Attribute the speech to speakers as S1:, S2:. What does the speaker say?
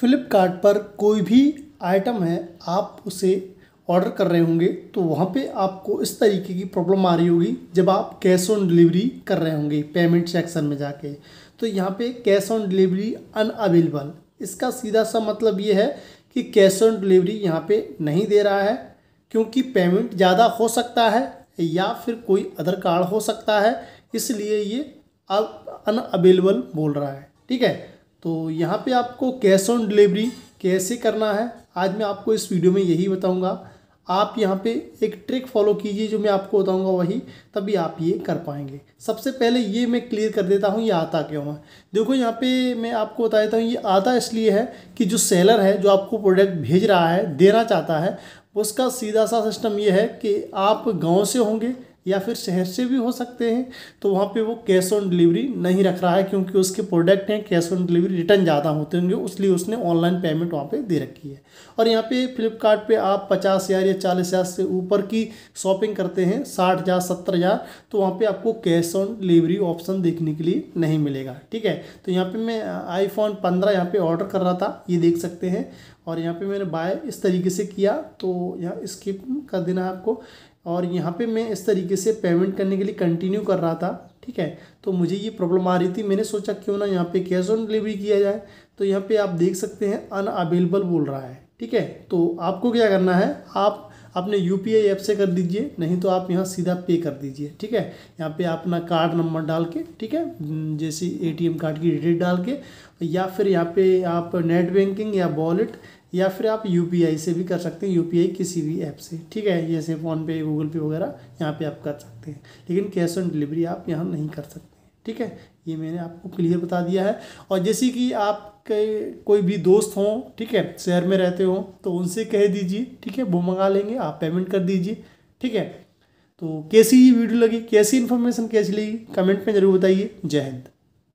S1: फ्लिपकार्ट पर कोई भी आइटम है आप उसे ऑर्डर कर रहे होंगे तो वहाँ पे आपको इस तरीके की प्रॉब्लम आ रही होगी जब आप कैश ऑन डिलीवरी कर रहे होंगे पेमेंट सेक्शन में जाके तो यहाँ पे कैश ऑन डिलीवरी अनअवेलेबल इसका सीधा सा मतलब ये है कि कैश ऑन डिलीवरी यहाँ पे नहीं दे रहा है क्योंकि पेमेंट ज़्यादा हो सकता है या फिर कोई अदर कार्ड हो सकता है इसलिए ये अब अनअवेलेबल बोल रहा है ठीक है तो यहाँ पे आपको कैश ऑन डिलीवरी कैसे करना है आज मैं आपको इस वीडियो में यही बताऊँगा आप यहाँ पे एक ट्रिक फॉलो कीजिए जो मैं आपको बताऊंगा वही तभी आप ये कर पाएंगे सबसे पहले ये मैं क्लियर कर देता हूँ ये आता क्यों है देखो यहाँ पे मैं आपको बता देता हूँ ये आता इसलिए है कि जो सेलर है जो आपको प्रोडक्ट भेज रहा है देना चाहता है उसका सीधा सा सिस्टम ये है कि आप गाँव से होंगे या फिर शहर से भी हो सकते हैं तो वहाँ पे वो कैश ऑन डिलीवरी नहीं रख रहा है क्योंकि उसके प्रोडक्ट हैं कैश ऑन डिलीवरी रिटर्न ज़्यादा होते होंगे उसलिए उसने ऑनलाइन पेमेंट वहाँ पे दे रखी है और यहाँ पे फ्लिपकार्ट पे आप पचास हज़ार या चालीस हज़ार से ऊपर की शॉपिंग करते हैं साठ हज़ार सत्तर हज़ार तो वहाँ पर आपको कैश ऑन डिलीवरी ऑप्शन देखने के लिए नहीं मिलेगा ठीक है तो यहाँ पर मैं आईफोन पंद्रह यहाँ पर ऑर्डर कर रहा था ये देख सकते हैं और यहाँ पे मैंने बाय इस तरीके से किया तो यहाँ स्किप कर देना आपको और यहाँ पे मैं इस तरीके से पेमेंट करने के लिए कंटिन्यू कर रहा था ठीक है तो मुझे ये प्रॉब्लम आ रही थी मैंने सोचा क्यों ना यहाँ पे कैश ऑन डिलीवरी किया जाए तो यहाँ पे आप देख सकते हैं अन अवेलेबल बोल रहा है ठीक है तो आपको क्या करना है आप अपने यू पी आई ऐप से कर दीजिए नहीं तो आप यहाँ सीधा पे कर दीजिए ठीक है यहाँ पे अपना कार्ड नंबर डाल के ठीक है जैसे ए टी एम कार्ड की डिटेल डाल के या फिर यहाँ पे आप नेट बैंकिंग या वॉलेट या फिर आप यू से भी कर सकते हैं यू किसी भी ऐप से ठीक है जैसे फ़ोनपे गूगल पे वगैरह यहाँ पे आप कर सकते हैं लेकिन कैश ऑन डिलीवरी आप यहाँ नहीं कर सकते ठीक है ये मैंने आपको क्लियर बता दिया है और जैसे कि आपके कोई भी दोस्त हों ठीक है शहर में रहते हों तो उनसे कह दीजिए ठीक है वो मंगा लेंगे आप पेमेंट कर दीजिए ठीक है तो कैसी ये वीडियो लगी कैसी इन्फॉर्मेशन कैसी लगी कमेंट में ज़रूर बताइए जय हिंद